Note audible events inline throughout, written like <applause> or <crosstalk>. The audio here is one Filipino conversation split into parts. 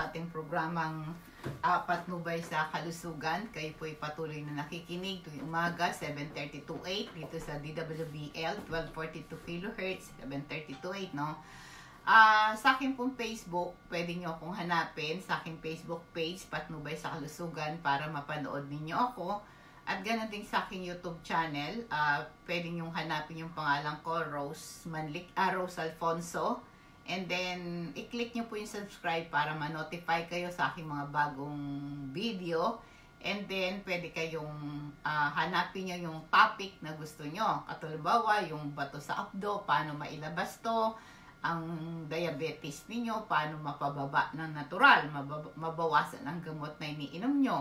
ating programang Apat Nubay sa Kalusugan. Kayo po ay patuloy na nakikinig tuwing umaga, 7.30 to 8 dito sa DWBL, 1242 kHz, 7.30 to 8, no? Uh, sa akin pong Facebook, pwede nyo akong hanapin sa aking Facebook page, Patnubay sa Kalusugan, para mapanood ninyo ako. At ganun din sa aking YouTube channel, uh, pwede nyo hanapin yung pangalan ko, Rose, Manlik, uh, Rose Alfonso And then, i-click nyo po yung subscribe para ma-notify kayo sa aking mga bagong video. And then, pwede kayong uh, hanapin nyo yung topic na gusto nyo. Katulbawa, yung bato sa abdo, paano mailabas to, ang diabetes niyo paano mapababa ng natural, mabawasan ang gamot na iniinom nyo.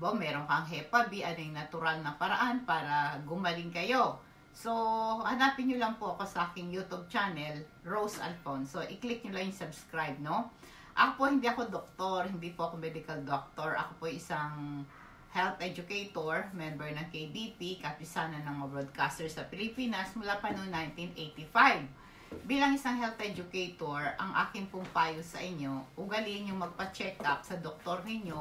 Bo, meron kang HEPA B, ano yung natural na paraan para gumaling kayo. So, hanapin nyo lang po ako sa aking YouTube channel, Rose Alfonso. I-click nyo lang yung subscribe, no? Ako po, hindi ako doktor, hindi po ako medical doctor. Ako po isang health educator, member ng KDP, kapisana ng mga broadcaster sa Pilipinas mula pa noong 1985. Bilang isang health educator, ang aking pong payo sa inyo, ugaliin yung magpa-check up sa doktor ninyo,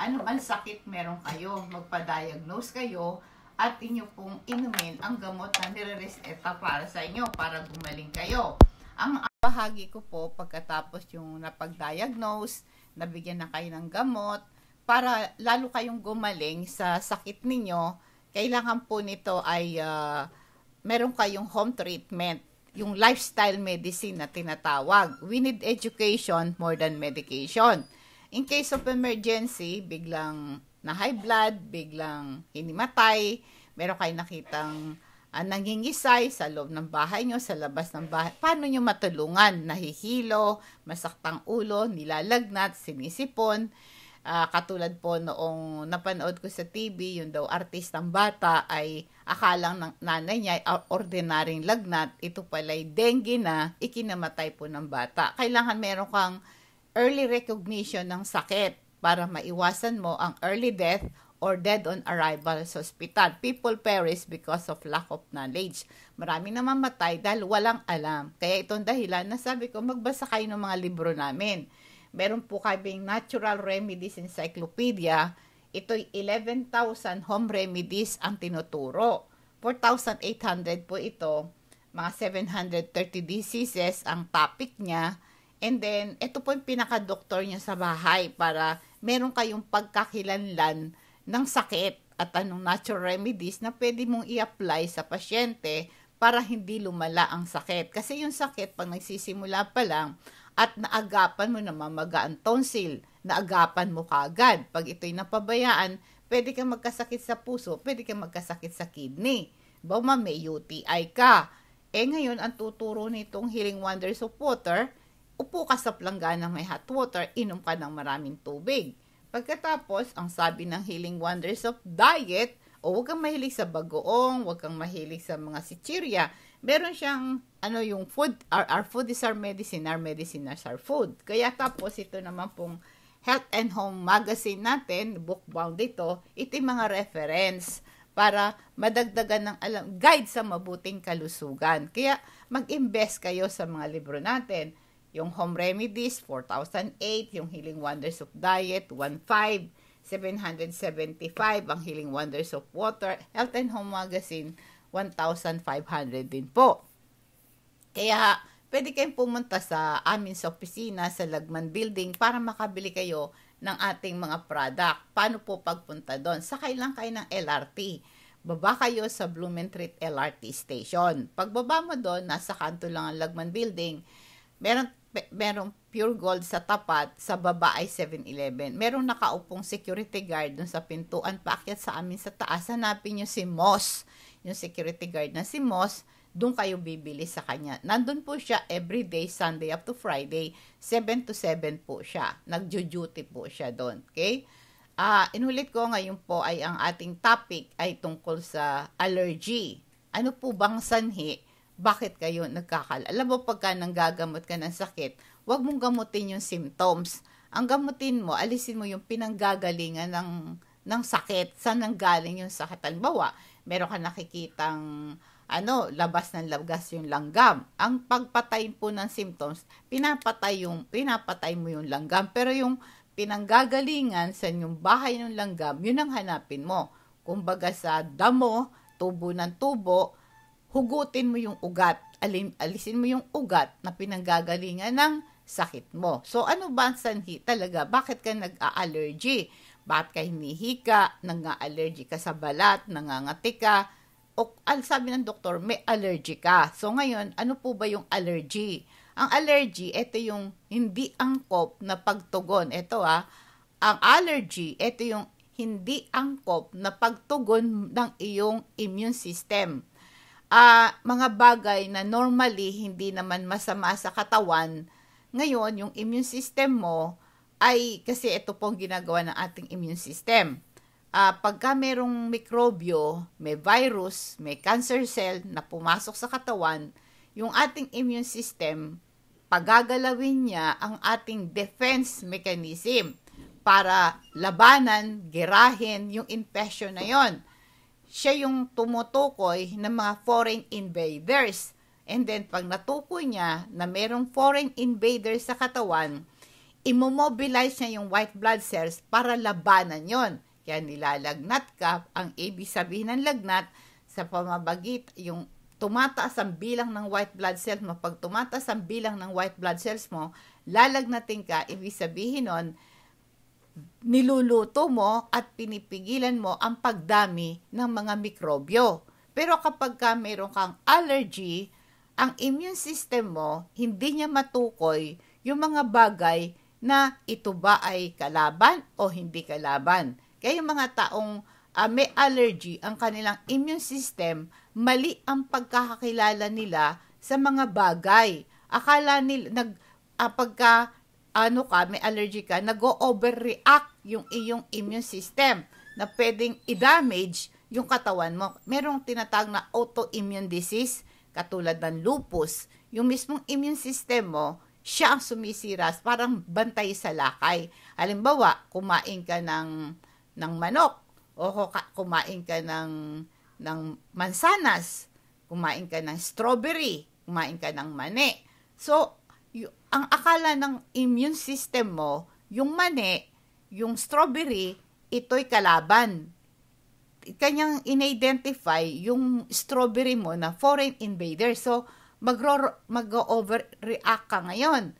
ano bang sakit meron kayo, magpa-diagnose kayo, at inyo pong inumin ang gamot na nire-reseta para sa inyo para gumaling kayo. Ang bahagi ko po pagkatapos yung napag-diagnose, nabigyan na kayo ng gamot, para lalo kayong gumaling sa sakit ninyo, kailangan po nito ay uh, meron kayong home treatment, yung lifestyle medicine na tinatawag. We need education more than medication. In case of emergency, biglang na high blood, biglang hinimatay, meron kayo nakitang uh, nangingisay sa loob ng bahay nyo, sa labas ng bahay, paano nyo matulungan? Nahihilo, masaktang ulo, nilalagnat, sinisipon. Uh, katulad po noong napanood ko sa TV, yung daw artistang bata ay akalang ng nanay niya ay ordinaryong lagnat, ito pala ay dengue na, ikinamatay po ng bata. Kailangan meron kang early recognition ng sakit para maiwasan mo ang early death or dead on arrival sa ospital. People perish because of lack of knowledge. Marami na mamatay dahil walang alam. Kaya itong dahilan na sabi ko, magbasa kayo ng mga libro namin. Meron po kaming Natural Remedies Encyclopedia. Ito'y 11,000 home remedies ang tinuturo. 4,800 po ito. Mga 730 diseases ang topic niya. And then, ito po yung pinaka-doktor niya sa bahay para meron kayong pagkakilanlan ng sakit at anong natural remedies na pwede mong i-apply sa pasyente para hindi lumala ang sakit. Kasi yung sakit, pag nagsisimula pa lang, at naagapan mo na mamaga ang tonsil, naagapan mo kaagad. Pag ito'y napabayaan, pwede kang magkasakit sa puso, pwede kang magkasakit sa kidney. Bawa may UTI ka. Eh ngayon, ang tuturo nitong Healing Wonders of Water, upo ka sa planggana may hot water, inom ka ng maraming tubig. Pagkatapos, ang sabi ng Healing Wonders of Diet, o huwag kang mahilig sa bagoong, huwag kang mahilig sa mga sichirya. Meron siyang, ano yung food, our, our food is our medicine, our medicine is our food. Kaya tapos, ito naman pong Health and Home Magazine natin, bookbound ito, ito mga reference para madagdagan ng alam, guide sa mabuting kalusugan. Kaya mag-invest kayo sa mga libro natin yung Home Remedies, 4,008. Yung Healing Wonders of Diet, 15775 ang Healing Wonders of Water. Health and Home Magazine, 1,500 din po. Kaya, pwede kayong pumunta sa amin sa opisina, sa Lagman Building, para makabili kayo ng ating mga product. Paano po pagpunta doon? Sakay lang kayo ng LRT. Baba kayo sa Blumentritt LRT Station. Pagbaba mo doon, nasa kanto lang ang Lagman Building Meron, merong pure gold sa tapat, sa baba ay 7-Eleven. Merong nakaupong security guard dun sa pintuan, paakyat sa amin sa taas. Hanapin nyo si Moss, yung security guard na si Moss, doon kayo bibili sa kanya. Nandun po siya everyday, Sunday up to Friday, 7 to 7 po siya. Nagjo-duty po siya doon, okay? Ah, uh, inulit ko ngayon po ay ang ating topic ay tungkol sa allergy. Ano po bang sanhi bakit kayo nagkakal. Alam mo, pagka nang gagamot ka ng sakit, huwag mong gamutin yung symptoms. Ang gamutin mo, alisin mo yung pinanggagalingan ng, ng sakit. Saan nanggaling yung sakit? Halimbawa, meron ka nakikitang ano, labas ng labgas yung langgam. Ang pagpatay po ng symptoms, pinapatay, yung, pinapatay mo yung langgam. Pero yung pinanggagalingan sa yung bahay ng langgam, yun ang hanapin mo. Kumbaga sa damo, tubo ng tubo, hugutin mo yung ugat, alin, alisin mo yung ugat na pinanggagalingan ng sakit mo. So, ano ba ang sanhi talaga? Bakit ka nag-allergy? Bakit ka hinihika? Nang-allergy ka sa balat? Nangangati ka? O, al, sabi ng doktor, may allergy ka. So, ngayon, ano po ba yung allergy? Ang allergy, ito yung hindi angkop na pagtugon. Ito ah, ang allergy, ito yung hindi angkop na pagtugon ng iyong immune system uh, mga bagay na normally hindi naman masama sa katawan, ngayon yung immune system mo ay kasi ito pong ginagawa ng ating immune system. Uh, pagka merong mikrobyo, may virus, may cancer cell na pumasok sa katawan, yung ating immune system, pagagalawin niya ang ating defense mechanism para labanan, gerahin yung infection na yon siya yung tumutukoy ng mga foreign invaders. And then, pag natukoy niya na merong foreign invaders sa katawan, imomobilize niya yung white blood cells para labanan yon. Kaya nilalagnat ka, ang ibig sabihin ng lagnat, sa pamabagit, yung tumataas ang bilang ng white blood cells mo. Pag tumataas ang bilang ng white blood cells mo, lalagnatin ka, ibig sabihin nun, niluluto mo at pinipigilan mo ang pagdami ng mga mikrobyo. Pero kapag ka meron kang allergy, ang immune system mo hindi niya matukoy yung mga bagay na ito ba ay kalaban o hindi kalaban. Kaya yung mga taong uh, may allergy ang kanilang immune system, mali ang pagkakakilala nila sa mga bagay. Akala nila, nag, uh, pagka ano ka, may allergy ka, nag-overreact yung iyong immune system na pwedeng i-damage yung katawan mo. Merong tinatag na autoimmune disease katulad ng lupus. Yung mismong immune system mo, siya ang sumisira, parang bantay sa lakay. Halimbawa, kumain ka ng, ng manok o kumain ka ng, ng mansanas, kumain ka ng strawberry, kumain ka ng mani. So, ang akala ng immune system mo, yung mani, yung strawberry, ito'y kalaban. Kanyang in-identify yung strawberry mo na foreign invader. So, magro, mag-overreact ka ngayon.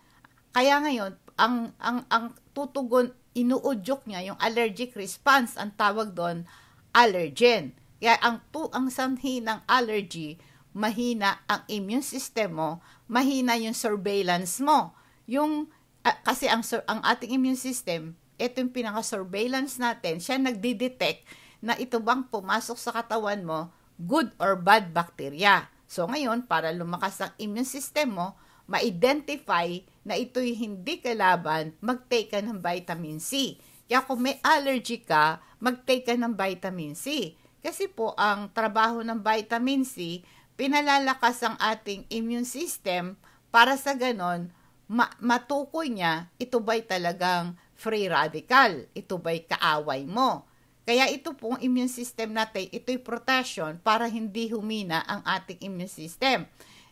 Kaya ngayon, ang, ang, ang tutugon, inuudyok niya yung allergic response. Ang tawag doon, allergen. Kaya ang, tu, ang sanhi ng allergy mahina ang immune system mo, mahina yung surveillance mo. Yung, uh, kasi ang, ang ating immune system, ito yung pinaka-surveillance natin, siya nagdi-detect na ito bang pumasok sa katawan mo, good or bad bacteria. So ngayon, para lumakas ang immune system mo, ma-identify na ito'y hindi kalaban, mag-take ka ng vitamin C. Kaya kung may allergy ka, mag-take ka ng vitamin C. Kasi po, ang trabaho ng vitamin C pinalalakas ang ating immune system para sa ganon, ma- matukoy niya, ito ba'y talagang free radical? Ito ba'y kaaway mo? Kaya ito pong immune system natin, ito'y protection para hindi humina ang ating immune system.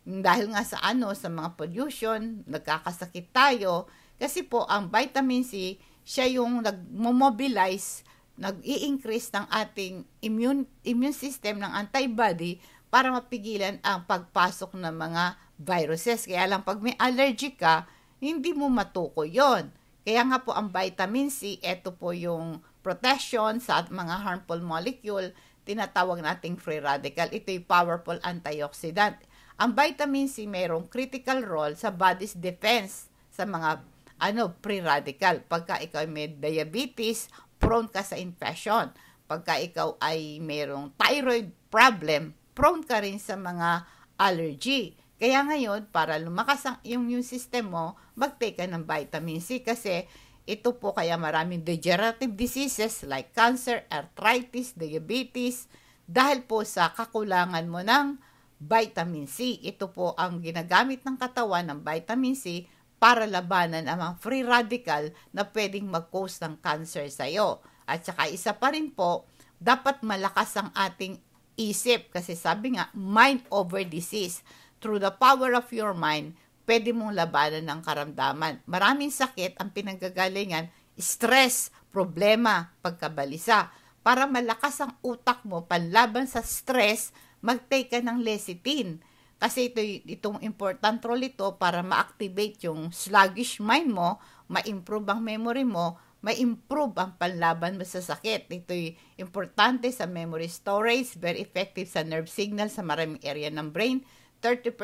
Dahil nga sa ano, sa mga pollution, nagkakasakit tayo. Kasi po, ang vitamin C, siya yung nagmobilize, nag nag-i-increase ng ating immune, immune system ng antibody para mapigilan ang pagpasok ng mga viruses. Kaya lang pag may allergic ka, hindi mo matuko yon. Kaya nga po ang vitamin C, ito po yung protection sa mga harmful molecule, tinatawag nating free radical. Ito yung powerful antioxidant. Ang vitamin C mayroong critical role sa body's defense sa mga ano, free radical. Pagka ikaw may diabetes, prone ka sa infection. Pagka ikaw ay mayroong thyroid problem, prone ka rin sa mga allergy. Kaya ngayon, para lumakas ang yung immune system mo, mag-take ka ng vitamin C kasi ito po kaya maraming degenerative diseases like cancer, arthritis, diabetes, dahil po sa kakulangan mo ng vitamin C. Ito po ang ginagamit ng katawan ng vitamin C para labanan ang mga free radical na pwedeng mag-cause ng cancer sa iyo. At saka isa pa rin po, dapat malakas ang ating isip. Kasi sabi nga, mind over disease. Through the power of your mind, pwede mong labanan ng karamdaman. Maraming sakit ang pinanggagalingan, stress, problema, pagkabalisa. Para malakas ang utak mo panlaban sa stress, magtake ka ng lecithin. Kasi ito, itong important role ito para ma-activate yung sluggish mind mo, ma-improve ang memory mo, may improve ang panlaban mo sa sakit. Ito'y importante sa memory storage, very effective sa nerve signal sa maraming area ng brain. 30%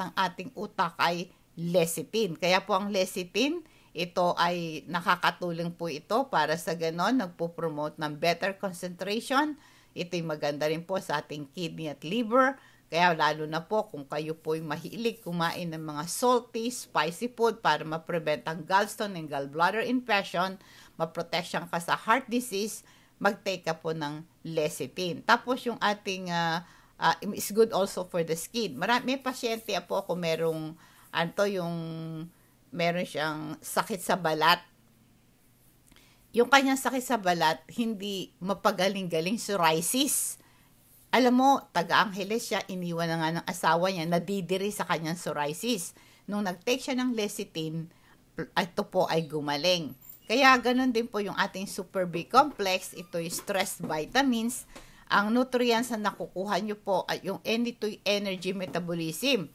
ang ating utak ay lecithin. Kaya po ang lecithin, ito ay nakakatulong po ito para sa ganon, nagpo-promote ng better concentration. Ito'y maganda rin po sa ating kidney at liver. Kaya lalo na po kung kayo po ay mahilig kumain ng mga salty, spicy food para ma-prevent ang gallstone and gallbladder infection, maproteksyon ka sa heart disease, mag-take ka po ng lecithin. Tapos yung ating uh, uh, is good also for the skin. Marami, may pasyente po ako merong anto yung meron siyang sakit sa balat. Yung kanyang sakit sa balat, hindi mapagaling-galing psoriasis. Alam mo, taga-Angeles siya, iniwan na nga ng asawa niya, nadidiri sa kanyang psoriasis. Nung nag-take siya ng lecithin, ito po ay gumaling. Kaya ganun din po yung ating Super B complex, ito yung stress vitamins, ang nutrients na nakukuha nyo po ay yung energy metabolism,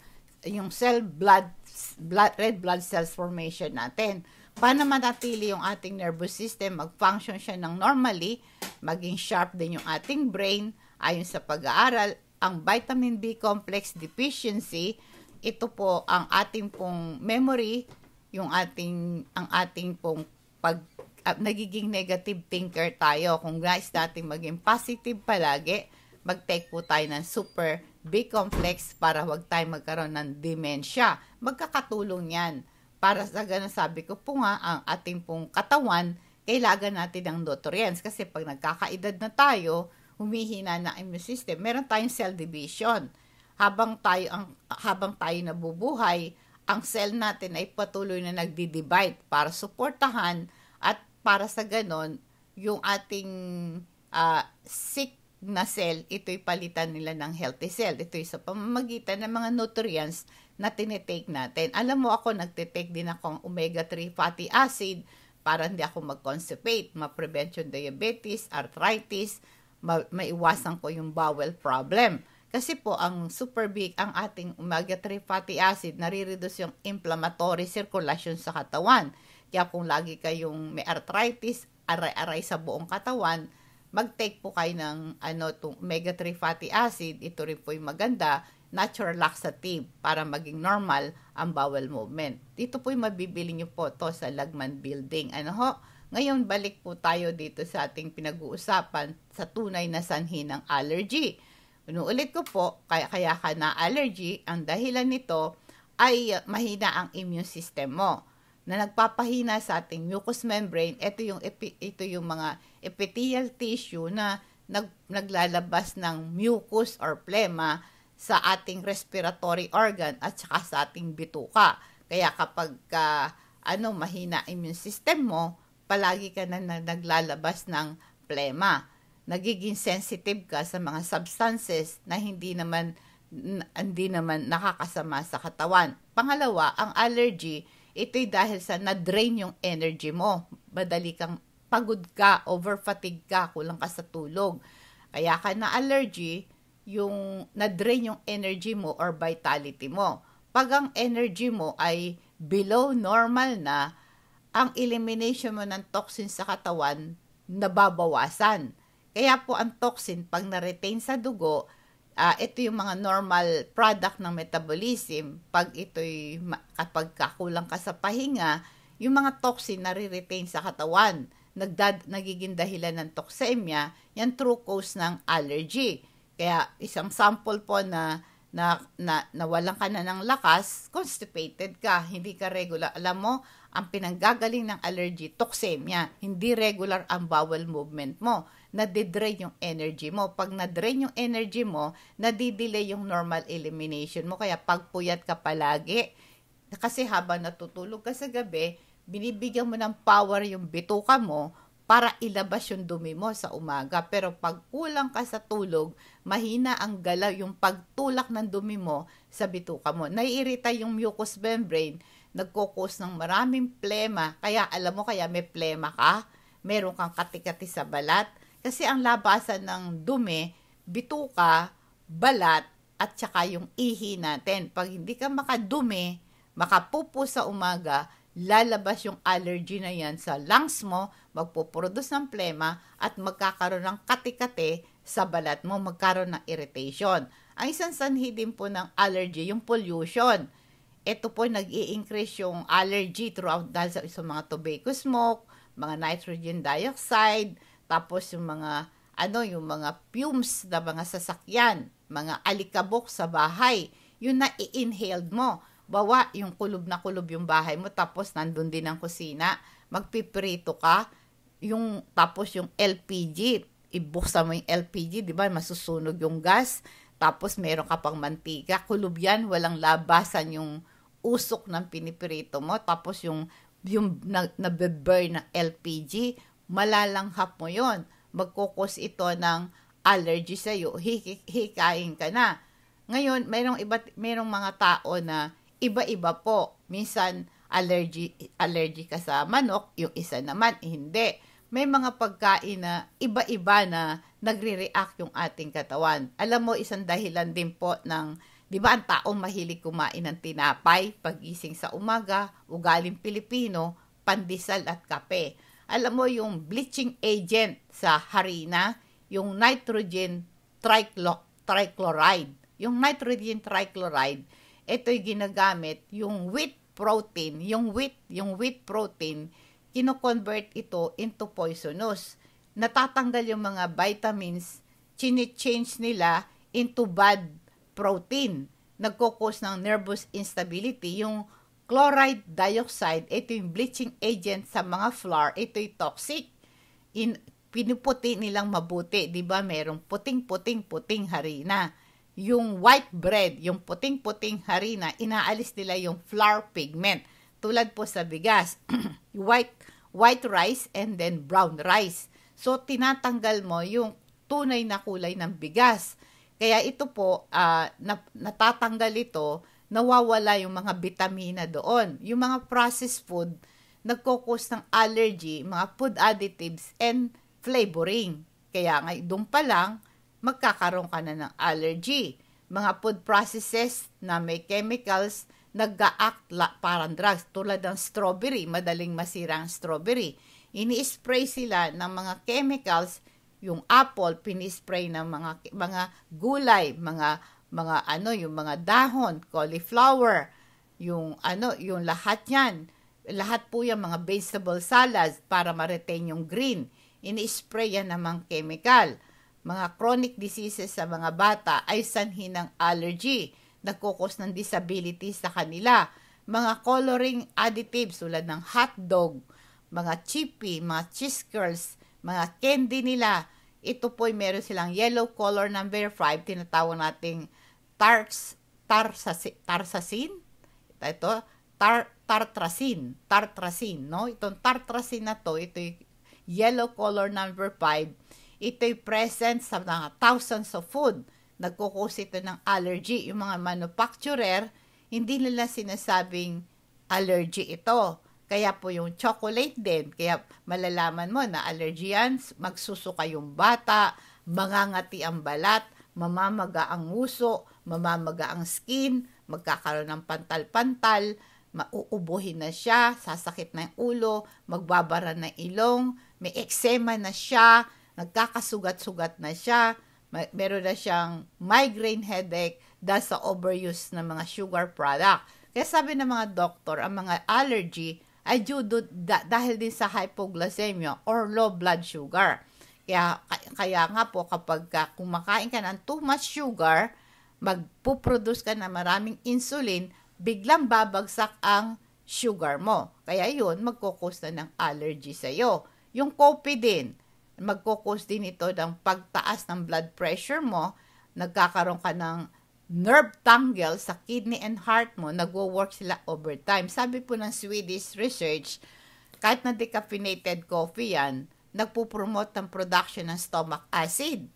yung cell blood, blood red blood cells formation natin. Paano manatili yung ating nervous system, mag-function siya ng normally, maging sharp din yung ating brain, ayon sa pag-aaral, ang vitamin B complex deficiency, ito po ang ating pong memory, yung ating ang ating pong pag uh, nagiging negative thinker tayo. Kung guys natin maging positive palagi, mag-take po tayo ng super B-complex para wag tayo magkaroon ng dementia. Magkakatulong yan. Para sa ganun sabi ko po nga, ang ating pong katawan, kailangan natin ng nutrients. Kasi pag nagkakaedad na tayo, humihina na immune system. Meron tayong cell division. Habang tayo, ang, habang tayo nabubuhay, ang cell natin ay patuloy na nagdi-divide para suportahan at para sa ganon, yung ating uh, sick na cell, ito'y palitan nila ng healthy cell. Ito'y sa pamamagitan ng mga nutrients na tinitake natin. Alam mo ako, nagtitake din ako ng omega-3 fatty acid para hindi ako mag-constipate, ma-prevent yung diabetes, arthritis, ma- maiwasan ko yung bowel problem. Kasi po, ang super big, ang ating omega-3 fatty acid, nare-reduce yung inflammatory circulation sa katawan. Kaya kung lagi kayong may arthritis, aray-aray sa buong katawan, mag-take po kayo ng ano, tong omega-3 fatty acid. Ito rin po yung maganda, natural laxative, para maging normal ang bowel movement. Dito po yung mabibili nyo po to sa Lagman Building. Ano ho? Ngayon, balik po tayo dito sa ating pinag-uusapan sa tunay na sanhi ng allergy Inuulit ko po, kaya, kaya ka na allergy, ang dahilan nito ay mahina ang immune system mo na nagpapahina sa ating mucous membrane. Ito yung, ito yung mga epithelial tissue na nag, naglalabas ng mucus or plema sa ating respiratory organ at saka sa ating bituka. Kaya kapag uh, ano mahina immune system mo, palagi ka na, na naglalabas ng plema nagiging sensitive ka sa mga substances na hindi naman hindi naman nakakasama sa katawan. Pangalawa, ang allergy, ito'y dahil sa na-drain yung energy mo. Madali kang pagod ka, over ka, kulang ka sa tulog. Kaya ka na allergy, yung na-drain yung energy mo or vitality mo. Pag ang energy mo ay below normal na, ang elimination mo ng toxins sa katawan nababawasan. Kaya po ang toxin, pag na-retain sa dugo, uh, ito yung mga normal product ng metabolism. Pag ito'y, kapag kakulang ka sa pahinga, yung mga toxin na re retain sa katawan, nagdad, nagiging dahilan ng toxemia, yan true cause ng allergy. Kaya isang sample po na na, na nawalan ka na ng lakas, constipated ka, hindi ka regular. Alam mo, ang pinanggagaling ng allergy, toxemia, hindi regular ang bowel movement mo nadidrain yung energy mo. Pag nadrain yung energy mo, nadidelay yung normal elimination mo. Kaya pagpuyat ka palagi, kasi habang natutulog ka sa gabi, binibigyan mo ng power yung bituka mo para ilabas yung dumi mo sa umaga. Pero pag kulang ka sa tulog, mahina ang galaw yung pagtulak ng dumi mo sa bituka mo. Naiirita yung mucous membrane, nagkukos ng maraming plema. Kaya alam mo, kaya may plema ka, meron kang katikati sa balat, kasi ang labasan ng dumi, bituka, balat, at saka yung ihi natin. Pag hindi ka makadumi, makapupo sa umaga, lalabas yung allergy na yan sa lungs mo, magpuproduce ng plema, at magkakaroon ng katikate sa balat mo, magkaroon ng irritation. Ang isang sanhi din po ng allergy, yung pollution. Ito po, nag increase yung allergy throughout dahil sa, sa mga tobacco smoke, mga nitrogen dioxide, tapos yung mga ano, yung mga fumes na mga sasakyan, mga alikabok sa bahay, yun na i-inhaled mo. Bawa, yung kulob na kulob yung bahay mo, tapos nandun din ang kusina, magpiprito ka, yung, tapos yung LPG, ibuksan mo yung LPG, di ba, masusunog yung gas, tapos meron ka pang mantika, kulob yan, walang labasan yung usok ng piniprito mo, tapos yung yung na, na burn ng LPG, malalanghap mo yon magkukos ito ng allergy sa iyo, hikain ka na. Ngayon, mayroong iba mayroong mga tao na iba-iba po. Minsan allergy allergy ka sa manok, yung isa naman hindi. May mga pagkain na iba-iba na nagre-react yung ating katawan. Alam mo, isang dahilan din po ng, di ba ang tao mahilig kumain ng tinapay, pagising sa umaga, ugaling Pilipino, pandesal at kape alam mo yung bleaching agent sa harina, yung nitrogen triclo, trichloride. Yung nitrogen trichloride, ito'y ginagamit yung wheat protein, yung wheat, yung wheat protein, kino-convert ito into poisonous. Natatanggal yung mga vitamins, chine-change nila into bad protein. Nagkukos ng nervous instability. Yung chloride dioxide, ito yung bleaching agent sa mga flour, ito'y toxic. In, pinuputi nilang mabuti, di ba? Merong puting-puting-puting harina. Yung white bread, yung puting-puting harina, inaalis nila yung flour pigment. Tulad po sa bigas, <clears throat> white, white rice and then brown rice. So, tinatanggal mo yung tunay na kulay ng bigas. Kaya ito po, uh, natatanggal ito nawawala yung mga vitamina doon. Yung mga processed food, nagkukos ng allergy, mga food additives, and flavoring. Kaya nga, doon pa lang, magkakaroon ka na ng allergy. Mga food processes na may chemicals, nag-act parang drugs. Tulad ng strawberry, madaling masira ang strawberry. Ini-spray sila ng mga chemicals, yung apple, pinispray ng mga, mga gulay, mga mga ano, yung mga dahon, cauliflower, yung ano, yung lahat yan. Lahat po yung mga vegetable salads para ma-retain yung green. Ini-spray yan namang chemical. Mga chronic diseases sa mga bata ay sanhi ng allergy, nagkukos ng disability sa kanila. Mga coloring additives tulad ng hot dog, mga chippy, mga cheese curls, mga candy nila, ito po ay meron silang yellow color number 5, tinatawag nating tars, tarsasi, tarsasin, ito, tar, tartrasin, tartrasin, no? Itong tartrasin na to, ito yellow color number 5, ito'y present sa mga thousands of food. Nagkukos ito ng allergy. Yung mga manufacturer, hindi nila sinasabing allergy ito. Kaya po yung chocolate din, kaya malalaman mo na allergy yan, magsusuka yung bata, mangangati ang balat, mamamaga ang nguso, mamamaga ang skin, magkakaroon ng pantal-pantal, mauubuhin na siya, sasakit na yung ulo, magbabara na ilong, may eczema na siya, nagkakasugat-sugat na siya, may, meron na siyang migraine headache dahil sa overuse ng mga sugar product. Kaya sabi ng mga doktor, ang mga allergy ay due do, dahil din sa hypoglycemia or low blood sugar. Kaya, kaya nga po kapag kumakain ka ng too much sugar, magpuproduce ka na maraming insulin, biglang babagsak ang sugar mo. Kaya yun, magkukos na ng allergy sa'yo. Yung coffee din, magkukos din ito ng pagtaas ng blood pressure mo, nagkakaroon ka ng nerve tangle sa kidney and heart mo, nagwo-work sila overtime. Sabi po ng Swedish research, kahit na decaffeinated coffee yan, nagpo-promote ng production ng stomach acid.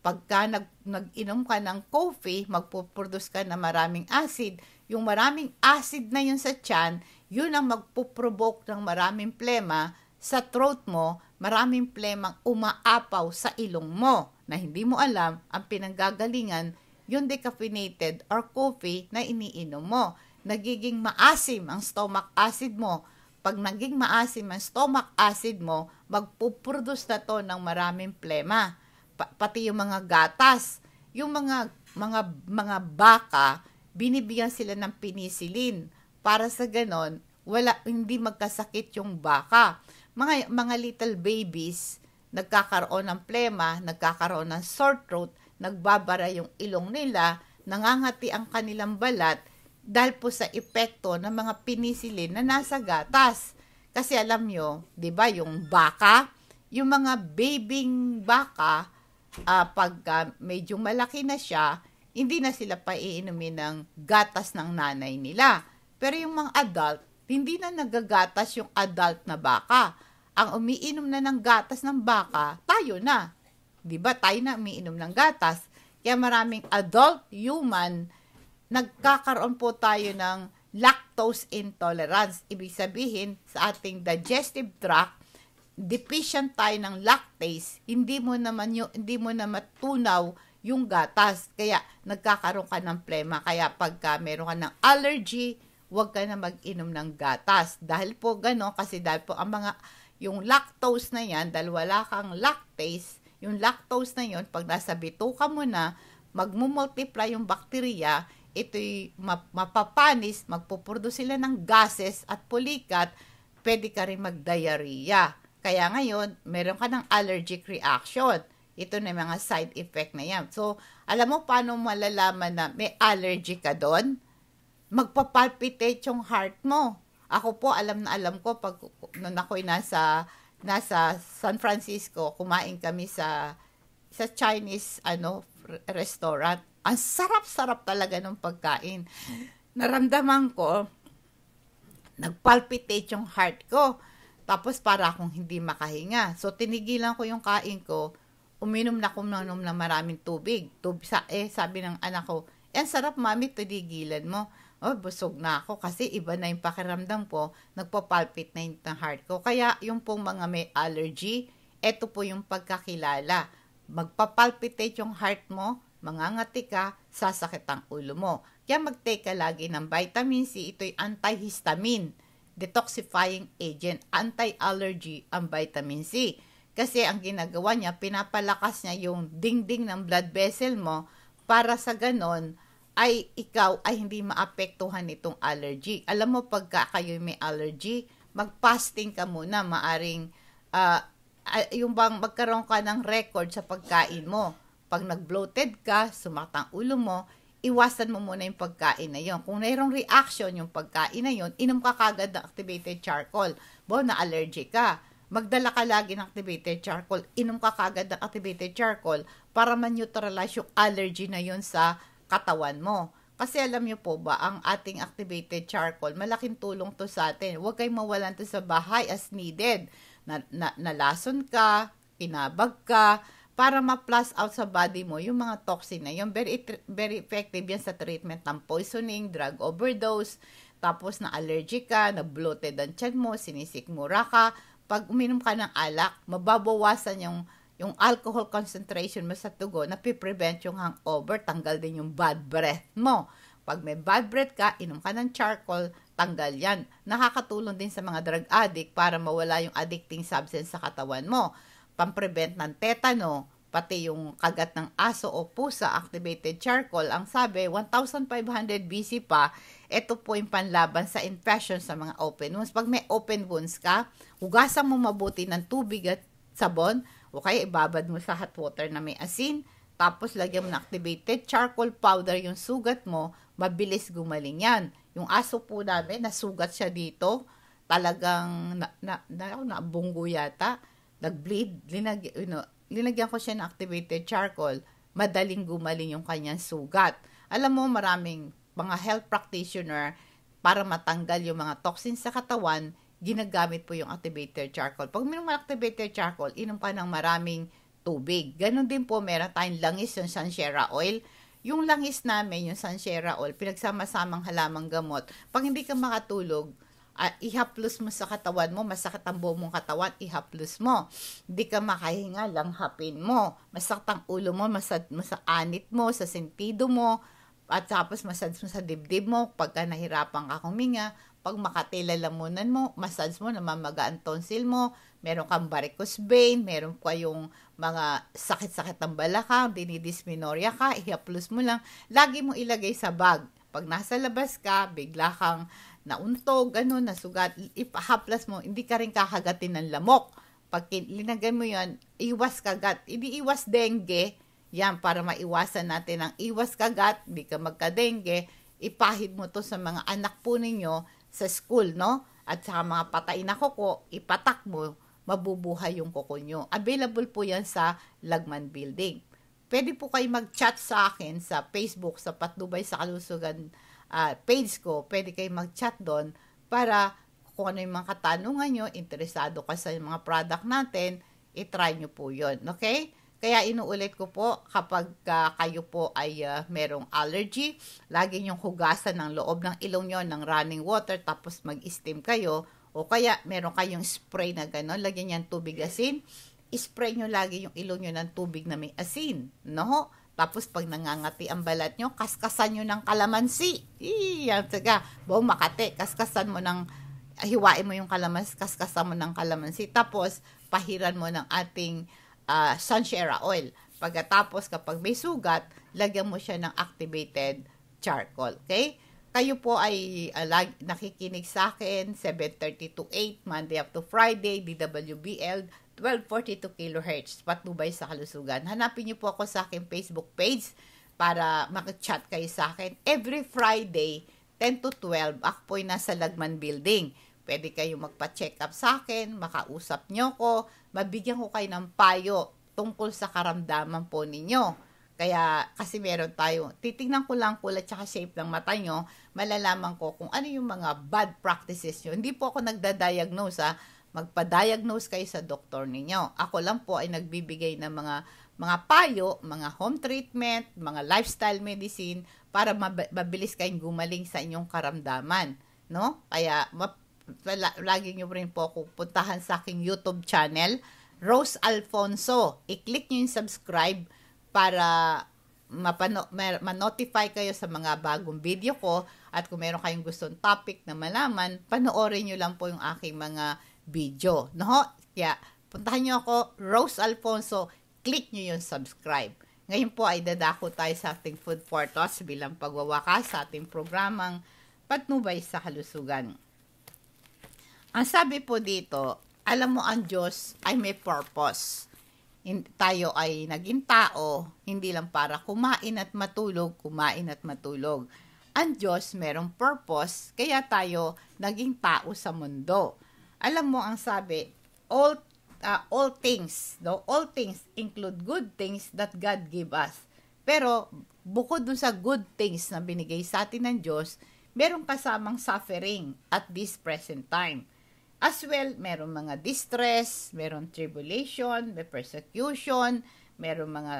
Pagka nag, nag-inom ka ng coffee, magpo-produce ka ng maraming acid. Yung maraming acid na yun sa tiyan, yun ang magpo-provoke ng maraming plema sa throat mo, maraming plemang umaapaw sa ilong mo na hindi mo alam ang pinanggagalingan yung decaffeinated or coffee na iniinom mo. Nagiging maasim ang stomach acid mo pag naging maasim ang stomach acid mo, magpuproduce na to ng maraming plema. Pa- pati yung mga gatas, yung mga mga mga baka, binibigyan sila ng penicillin para sa ganon, wala hindi magkasakit yung baka. Mga mga little babies nagkakaroon ng plema, nagkakaroon ng sore throat, nagbabara yung ilong nila, nangangati ang kanilang balat, dahil po sa epekto ng mga penicillin na nasa gatas. Kasi alam nyo, di ba, yung baka, yung mga babying baka, uh, pag uh, medyo malaki na siya, hindi na sila pa iinumin ng gatas ng nanay nila. Pero yung mga adult, hindi na nagagatas yung adult na baka. Ang umiinom na ng gatas ng baka, tayo na. 'Di ba? Tayo na umiinom ng gatas. Kaya maraming adult human nagkakaroon po tayo ng lactose intolerance. Ibig sabihin, sa ating digestive tract, deficient tayo ng lactase, hindi mo naman yung, hindi mo na matunaw yung gatas. Kaya nagkakaroon ka ng plema. Kaya pagka meron ka ng allergy, huwag ka na mag-inom ng gatas. Dahil po gano, kasi dahil po ang mga, yung lactose na yan, dahil wala kang lactase, yung lactose na yon pag nasa bituka mo na, magmumultiply yung bakterya, ito'y mapapanis, magpuproduce sila ng gases at pulikat, pwede ka rin magdiarrhea. Kaya ngayon, meron ka ng allergic reaction. Ito na mga side effect na yan. So, alam mo paano malalaman na may allergy ka doon? Magpapalpitate yung heart mo. Ako po, alam na alam ko, pag noon ako'y nasa, nasa San Francisco, kumain kami sa, sa Chinese ano, restaurant ang sarap-sarap talaga ng pagkain. Naramdaman ko, nagpalpitate yung heart ko. Tapos para akong hindi makahinga. So tinigilan ko yung kain ko, uminom na ako ng, na maraming tubig. Tubig sa eh sabi ng anak ko, "Yan eh, sarap mami, tinigilan mo." Oh, busog na ako kasi iba na yung pakiramdam ko, nagpapalpit na yung heart ko. Kaya yung pong mga may allergy, eto po yung pagkakilala. Magpapalpitate yung heart mo mangangati ka, sasakit ang ulo mo. Kaya mag-take ka lagi ng vitamin C. Ito'y antihistamine, detoxifying agent, anti-allergy ang vitamin C. Kasi ang ginagawa niya, pinapalakas niya yung dingding ng blood vessel mo para sa ganon ay ikaw ay hindi maapektuhan nitong allergy. Alam mo, pagka kayo may allergy, mag-fasting ka muna, maaring uh, yung bang magkaroon ka ng record sa pagkain mo pag nag-bloated ka, sumakta ang ulo mo, iwasan mo muna yung pagkain na yon. Kung mayroong reaction yung pagkain na yon, inom ka kagad ng activated charcoal. Bo, na allergic ka. Magdala ka lagi ng activated charcoal. Inom ka kagad ng activated charcoal para man-neutralize yung allergy na yon sa katawan mo. Kasi alam nyo po ba, ang ating activated charcoal, malaking tulong to sa atin. Huwag kayong mawalan to sa bahay as needed. Na, na, nalason ka, kinabag ka, para ma-plus out sa body mo yung mga toxin na yun. Very, very effective yan sa treatment ng poisoning, drug overdose, tapos na allergic ka, na bloated ang tiyan mo, sinisikmura ka. Pag uminom ka ng alak, mababawasan yung yung alcohol concentration mo sa tugo na prevent yung hangover, tanggal din yung bad breath mo. Pag may bad breath ka, inom ka ng charcoal, tanggal yan. Nakakatulong din sa mga drug addict para mawala yung addicting substance sa katawan mo pamprevent ng tetano, pati yung kagat ng aso o pusa, activated charcoal, ang sabi, 1,500 BC pa, ito po yung panlaban sa infection sa mga open wounds. Pag may open wounds ka, hugasan mo mabuti ng tubig at sabon, o kaya ibabad mo sa hot water na may asin, tapos lagyan mo ng activated charcoal powder yung sugat mo, mabilis gumaling yan. Yung aso po namin, nasugat siya dito, talagang na, na, na, na, na yata nag-bleed, linag, you know, linagyan ko siya ng activated charcoal, madaling gumaling yung kanyang sugat. Alam mo, maraming mga health practitioner para matanggal yung mga toxins sa katawan, ginagamit po yung activated charcoal. Pag minum ng activated charcoal, inom pa ng maraming tubig. Ganon din po, meron tayong langis yung sunshera oil. Yung langis namin, yung sunshera oil, pinagsama-samang halamang gamot. Pag hindi ka makatulog, uh, ihaplos mo sa katawan mo, masakit ang buong mong katawan, ihaplos mo. Di ka makahinga, lang hapin mo. Masakit ang ulo mo, masad mo anit mo, sa sentido mo, at tapos masad mo sa dibdib mo, pagka nahirapan ka kuminga, pag makatila lamunan mo, massage mo, namamaga ang tonsil mo, meron kang varicose vein, meron pa yung mga sakit-sakit ng balakang, dinidysmenorrhea ka, ihaplos mo lang, lagi mo ilagay sa bag. Pag nasa labas ka, bigla kang nauntog, ano, nasugat, ipahaplas mo, hindi ka rin kakagatin ng lamok. Pag linagay mo yon iwas kagat. Hindi iwas dengue, yan, para maiwasan natin ang iwas kagat, hindi ka magka-dengue, ipahid mo to sa mga anak po ninyo sa school, no? At sa mga patay na kuko, ipatak mo, mabubuhay yung kuko nyo. Available po yan sa Lagman Building. Pwede po kayo mag-chat sa akin sa Facebook, sa Patdubay sa Kalusugan uh, page ko, pwede kayo mag-chat doon para kung ano yung mga katanungan nyo, interesado ka sa mga product natin, itry nyo po yon Okay? Kaya inuulit ko po, kapag uh, kayo po ay uh, merong allergy, lagi nyong hugasan ng loob ng ilong nyo ng running water tapos mag-steam kayo. O kaya meron kayong spray na gano'n, lagyan niyan tubig asin. Ispray nyo lagi yung ilong nyo ng tubig na may asin. No? Tapos pag nangangati ang balat nyo, kaskasan nyo ng kalamansi. Iyan, taga, buong makate, kaskasan mo ng, hiwain mo yung kalamansi, kaskasan mo ng kalamansi. Tapos, pahiran mo ng ating uh, ah, sunshera oil. Pagkatapos, kapag may sugat, lagyan mo siya ng activated charcoal. Okay? Kayo po ay uh, nakikinig sa akin 7.30 to 8, Monday up to Friday, DWBL 1242 kHz, patnubay sa kalusugan. Hanapin niyo po ako sa aking Facebook page para makichat kayo sa akin. Every Friday, 10 to 12, ako po'y nasa Lagman Building. Pwede kayo magpa-check up sa akin, makausap niyo ko, mabigyan ko kayo ng payo tungkol sa karamdaman po ninyo. Kaya, kasi meron tayo, titignan ko lang kulat tsaka shape ng mata nyo, malalaman ko kung ano yung mga bad practices nyo. Hindi po ako nagda-diagnose ha ah magpa-diagnose kayo sa doktor ninyo. Ako lang po ay nagbibigay ng mga mga payo, mga home treatment, mga lifestyle medicine para mabilis kayong gumaling sa inyong karamdaman, no? Kaya map- lagi niyo rin po ako puntahan sa aking YouTube channel, Rose Alfonso. I-click niyo yung subscribe para mapano, ma-notify kayo sa mga bagong video ko at kung meron kayong gustong topic na malaman, panoorin niyo lang po yung aking mga video. No? Ho? Kaya, puntahan nyo ako, Rose Alfonso, click nyo yung subscribe. Ngayon po ay dadako tayo sa ating food for thoughts bilang pagwawakas sa ating programang Patnubay sa Kalusugan. Ang sabi po dito, alam mo ang Diyos ay may purpose. In, tayo ay naging tao, hindi lang para kumain at matulog, kumain at matulog. Ang Diyos merong purpose, kaya tayo naging tao sa mundo alam mo ang sabi, all uh, all things, no? All things include good things that God give us. Pero bukod dun sa good things na binigay sa atin ng Diyos, merong kasamang suffering at this present time. As well, merong mga distress, merong tribulation, may persecution, merong mga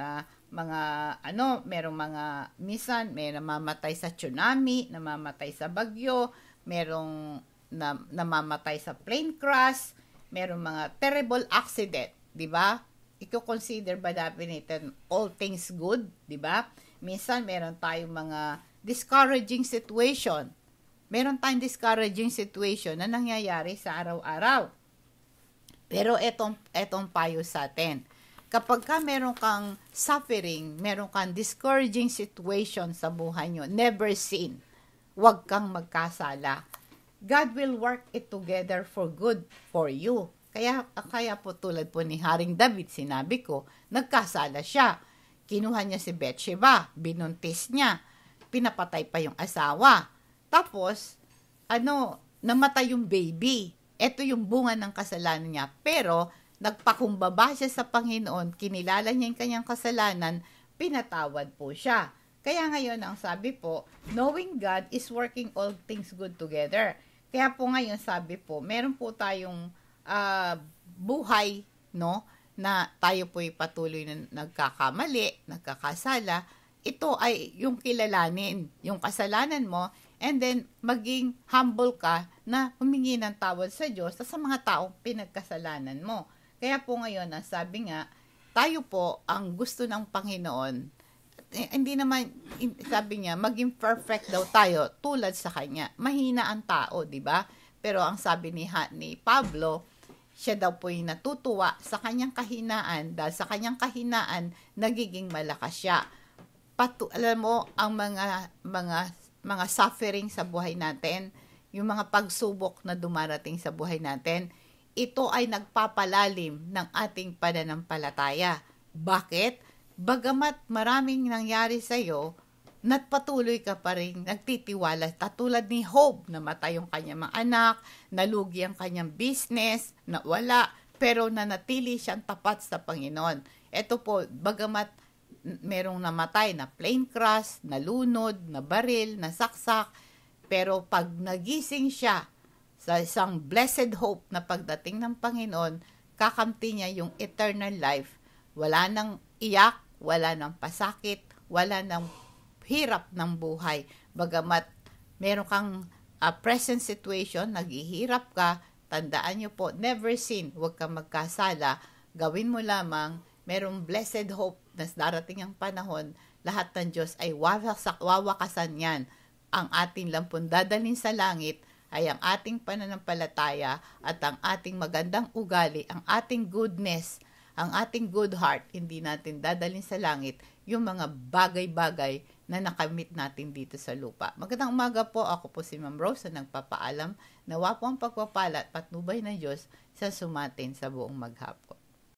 mga ano, merong mga misan, may namamatay sa tsunami, namamatay sa bagyo, merong na, namamatay sa plane crash, merong mga terrible accident, di ba? Iko-consider ba dapat natin all things good, di ba? Minsan meron tayong mga discouraging situation. Meron tayong discouraging situation na nangyayari sa araw-araw. Pero etong, etong payo sa atin, kapag ka meron kang suffering, meron kang discouraging situation sa buhay nyo, never sin, huwag kang magkasala God will work it together for good for you. Kaya, kaya po tulad po ni Haring David, sinabi ko, nagkasala siya. Kinuha niya si Bethsheba, binuntis niya, pinapatay pa yung asawa. Tapos, ano, namatay yung baby. Ito yung bunga ng kasalanan niya. Pero, nagpakumbaba siya sa Panginoon, kinilala niya yung kanyang kasalanan, pinatawad po siya. Kaya ngayon, ang sabi po, knowing God is working all things good together. Kaya po ngayon sabi po, meron po tayong uh, buhay, no? na tayo po ay patuloy na nagkakamali, nagkakasala, ito ay yung kilalanin, yung kasalanan mo, and then maging humble ka na humingi ng tawad sa Diyos sa mga taong pinagkasalanan mo. Kaya po ngayon, ang sabi nga, tayo po ang gusto ng Panginoon eh, hindi naman sabi niya maging perfect daw tayo tulad sa kanya. Mahina ang tao, 'di ba? Pero ang sabi ni ha, ni Pablo, siya daw po yung natutuwa sa kanyang kahinaan dahil sa kanyang kahinaan nagiging malakas siya. Patu alam mo ang mga mga mga suffering sa buhay natin, yung mga pagsubok na dumarating sa buhay natin, ito ay nagpapalalim ng ating pananampalataya. Bakit? bagamat maraming nangyari sa iyo, nagpatuloy ka pa rin, nagtitiwala. Katulad ni Hope, namatay yung kanyang mga anak, nalugi ang kanyang business, nawala, pero nanatili siyang tapat sa Panginoon. Ito po, bagamat merong namatay na plane crash, nalunod, na baril, nasaksak, pero pag nagising siya sa isang blessed hope na pagdating ng Panginoon, kakamti niya yung eternal life. Wala nang iyak, wala ng pasakit, wala ng hirap ng buhay. Bagamat meron kang uh, present situation, naghihirap ka, tandaan nyo po, never sin, huwag kang magkasala. Gawin mo lamang, merong blessed hope na darating ang panahon, lahat ng Diyos ay wawasak, wawakasan yan. Ang ating lampon dadalhin sa langit ay ang ating pananampalataya at ang ating magandang ugali, ang ating goodness, ang ating good heart, hindi natin dadalhin sa langit yung mga bagay-bagay na nakamit natin dito sa lupa. Magandang umaga po. Ako po si Ma'am Rose na nagpapaalam na wapo ang pagpapala at patnubay ng Diyos sa sumatin sa buong maghapon.